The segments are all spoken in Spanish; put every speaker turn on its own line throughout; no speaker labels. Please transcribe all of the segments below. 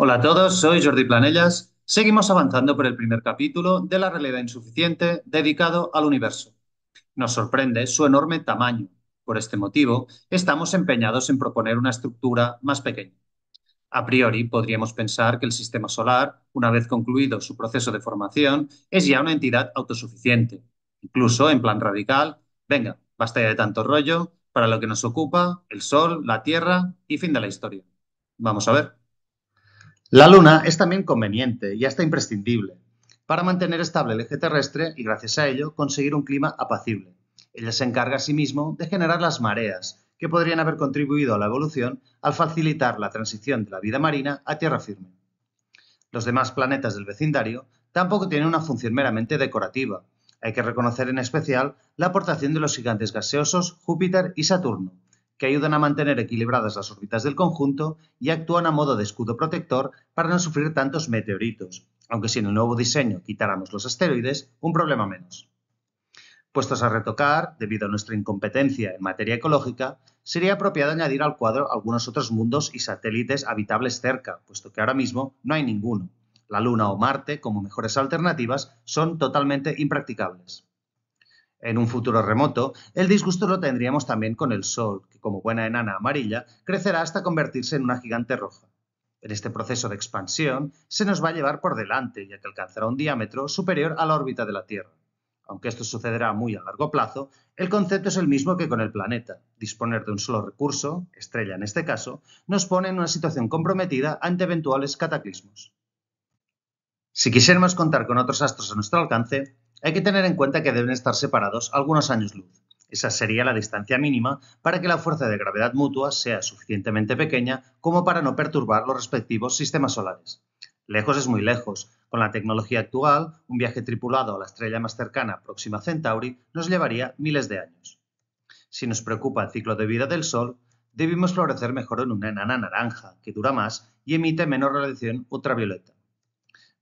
Hola a todos, soy Jordi Planellas. Seguimos avanzando por el primer capítulo de La realidad insuficiente dedicado al universo. Nos sorprende su enorme tamaño. Por este motivo, estamos empeñados en proponer una estructura más pequeña. A priori, podríamos pensar que el sistema solar, una vez concluido su proceso de formación, es ya una entidad autosuficiente. Incluso en plan radical, venga, basta ya de tanto rollo, para lo que nos ocupa, el Sol, la Tierra y fin de la historia. Vamos a ver. La luna es también conveniente y hasta imprescindible para mantener estable el eje terrestre y gracias a ello conseguir un clima apacible. Ella se encarga asimismo de generar las mareas, que podrían haber contribuido a la evolución al facilitar la transición de la vida marina a tierra firme. Los demás planetas del vecindario tampoco tienen una función meramente decorativa. Hay que reconocer en especial la aportación de los gigantes gaseosos Júpiter y Saturno, que ayudan a mantener equilibradas las órbitas del conjunto y actúan a modo de escudo protector para no sufrir tantos meteoritos, aunque si en el nuevo diseño quitáramos los asteroides, un problema menos. Puestos a retocar, debido a nuestra incompetencia en materia ecológica, sería apropiado añadir al cuadro algunos otros mundos y satélites habitables cerca, puesto que ahora mismo no hay ninguno. La Luna o Marte, como mejores alternativas, son totalmente impracticables en un futuro remoto, el disgusto lo tendríamos también con el Sol, que como buena enana amarilla, crecerá hasta convertirse en una gigante roja. En este proceso de expansión se nos va a llevar por delante, ya que alcanzará un diámetro superior a la órbita de la Tierra. Aunque esto sucederá muy a largo plazo, el concepto es el mismo que con el planeta. Disponer de un solo recurso, estrella en este caso, nos pone en una situación comprometida ante eventuales cataclismos. Si quisiéramos contar con otros astros a nuestro alcance, hay que tener en cuenta que deben estar separados algunos años luz. Esa sería la distancia mínima para que la fuerza de gravedad mutua sea suficientemente pequeña como para no perturbar los respectivos sistemas solares. Lejos es muy lejos. Con la tecnología actual, un viaje tripulado a la estrella más cercana, Próxima a Centauri, nos llevaría miles de años. Si nos preocupa el ciclo de vida del Sol, debimos florecer mejor en una enana naranja, que dura más y emite menos radiación ultravioleta.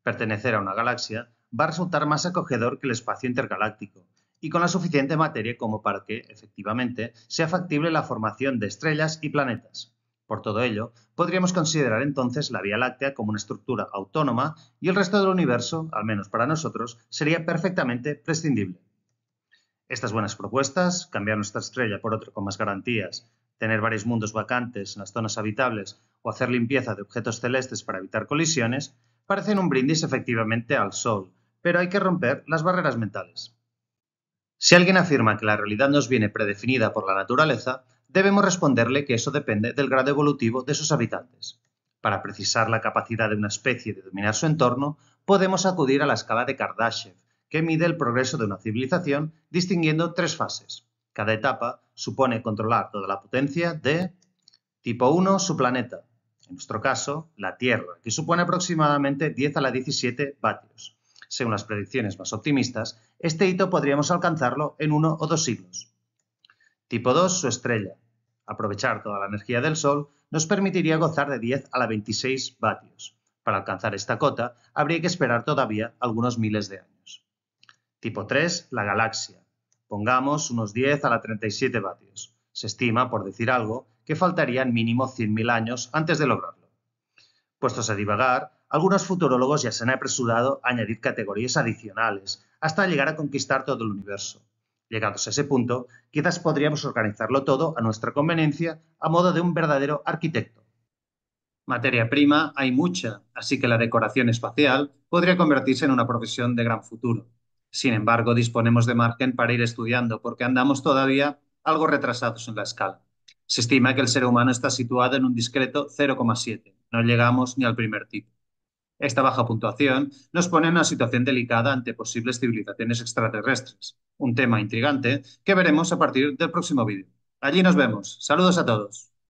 Pertenecer a una galaxia va a resultar más acogedor que el espacio intergaláctico y con la suficiente materia como para que, efectivamente, sea factible la formación de estrellas y planetas. Por todo ello, podríamos considerar entonces la Vía Láctea como una estructura autónoma y el resto del universo, al menos para nosotros, sería perfectamente prescindible. Estas buenas propuestas, cambiar nuestra estrella por otra con más garantías, tener varios mundos vacantes en las zonas habitables o hacer limpieza de objetos celestes para evitar colisiones, parecen un brindis efectivamente al Sol, pero hay que romper las barreras mentales. Si alguien afirma que la realidad nos viene predefinida por la naturaleza, debemos responderle que eso depende del grado evolutivo de sus habitantes. Para precisar la capacidad de una especie de dominar su entorno, podemos acudir a la escala de Kardashev, que mide el progreso de una civilización distinguiendo tres fases. Cada etapa supone controlar toda la potencia de tipo 1 su planeta, en nuestro caso la Tierra, que supone aproximadamente 10 a la 17 vatios según las predicciones más optimistas, este hito podríamos alcanzarlo en uno o dos siglos. Tipo 2, su estrella. Aprovechar toda la energía del Sol nos permitiría gozar de 10 a la 26 vatios. Para alcanzar esta cota, habría que esperar todavía algunos miles de años. Tipo 3, la galaxia. Pongamos unos 10 a la 37 vatios. Se estima, por decir algo, que faltarían mínimo 100.000 años antes de lograrlo. Puestos a divagar, algunos futurólogos ya se han apresurado a añadir categorías adicionales hasta llegar a conquistar todo el universo. Llegados a ese punto, quizás podríamos organizarlo todo a nuestra conveniencia a modo de un verdadero arquitecto. Materia prima hay mucha, así que la decoración espacial podría convertirse en una profesión de gran futuro. Sin embargo, disponemos de margen para ir estudiando porque andamos todavía algo retrasados en la escala. Se estima que el ser humano está situado en un discreto 0,7. No llegamos ni al primer tipo. Esta baja puntuación nos pone en una situación delicada ante posibles civilizaciones extraterrestres, un tema intrigante que veremos a partir del próximo vídeo. Allí nos vemos. Saludos a todos.